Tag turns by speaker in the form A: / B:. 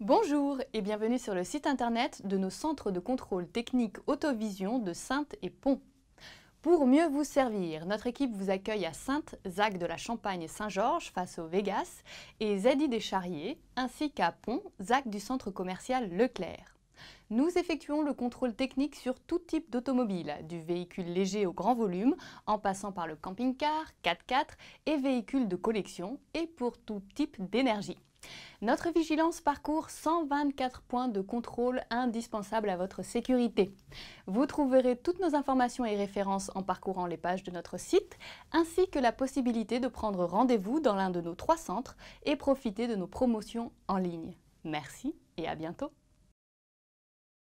A: Bonjour et bienvenue sur le site internet de nos centres de contrôle technique Autovision de Sainte et Pont. Pour mieux vous servir, notre équipe vous accueille à Sainte, Zac de la Champagne Saint-Georges face au Vegas et Zadie des Charriers, ainsi qu'à Pont, Zac du centre commercial Leclerc. Nous effectuons le contrôle technique sur tout type d'automobile, du véhicule léger au grand volume, en passant par le camping-car, 4x4 et véhicules de collection, et pour tout type d'énergie. Notre vigilance parcourt 124 points de contrôle indispensables à votre sécurité. Vous trouverez toutes nos informations et références en parcourant les pages de notre site, ainsi que la possibilité de prendre rendez-vous dans l'un de nos trois centres et profiter de nos promotions en ligne.
B: Merci et à bientôt